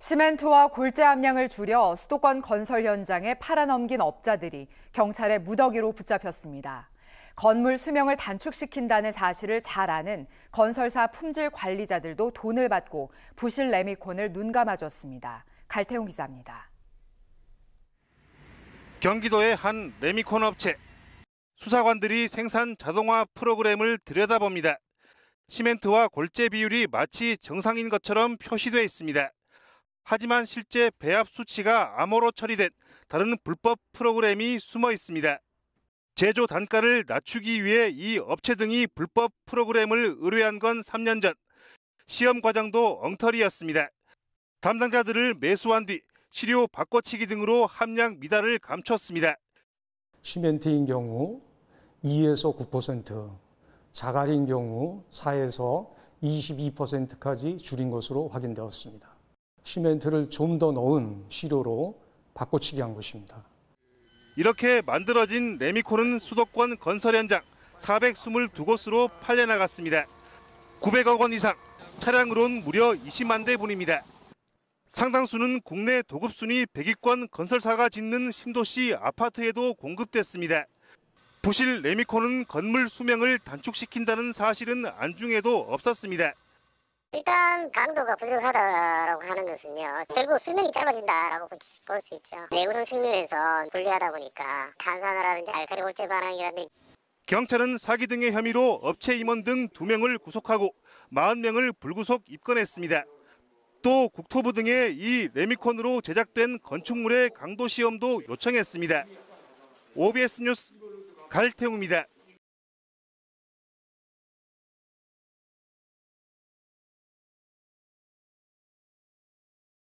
시멘트와 골재 함량을 줄여 수도권 건설 현장에 팔아넘긴 업자들이 경찰의 무더기로 붙잡혔습니다. 건물 수명을 단축시킨다는 사실을 잘 아는 건설사 품질 관리자들도 돈을 받고 부실 레미콘을 눈감아줬습니다. 갈태웅 기자입니다. 경기도의 한 레미콘 업체. 수사관들이 생산 자동화 프로그램을 들여다봅니다. 시멘트와 골재 비율이 마치 정상인 것처럼 표시돼 있습니다. 하지만 실제 배합 수치가 암호로 처리된 다른 불법 프로그램이 숨어 있습니다. 제조 단가를 낮추기 위해 이 업체 등이 불법 프로그램을 의뢰한 건 3년 전. 시험 과정도 엉터리였습니다. 담당자들을 매수한 뒤 시료 바꿔치기 등으로 함량 미달을 감췄습니다. 시멘트인 경우 2에서 9%, 자갈인 경우 4에서 22%까지 줄인 것으로 확인되었습니다. 시멘트를 좀 더 넣은 시료로 바꿔치기 한 것입니다. 이렇게 만들어진 레미콜은 수도권 건설 현장 422곳으로 팔려나갔습니다. 900억 원 이상, 차량으론 무려 20만 대분입니다. 상당수는 국내 도급순위 100위권 건설사가 짓는 신도시 아파트에도 공급됐습니다. 부실 레미콘은 건물 수명을 단축시킨다는 사실은 안중에도 없었습니다. 일단 강도가 부족하다라고 하는 것은요. 결국 수명이 짧아진다라고 볼 수 있죠. 내구성 측면에서 불리하다 보니까 탄산화라든지 알칼리 골재 반응이라든지 경찰은 사기 등의 혐의로 업체 임원 등 두명을 구속하고 40명을 불구속 입건했습니다. 또 국토부 등에이 레미콘으로 제작된 건축물의 강도 시험도 요청했습니다. OBS 뉴스 갈태웅입니다.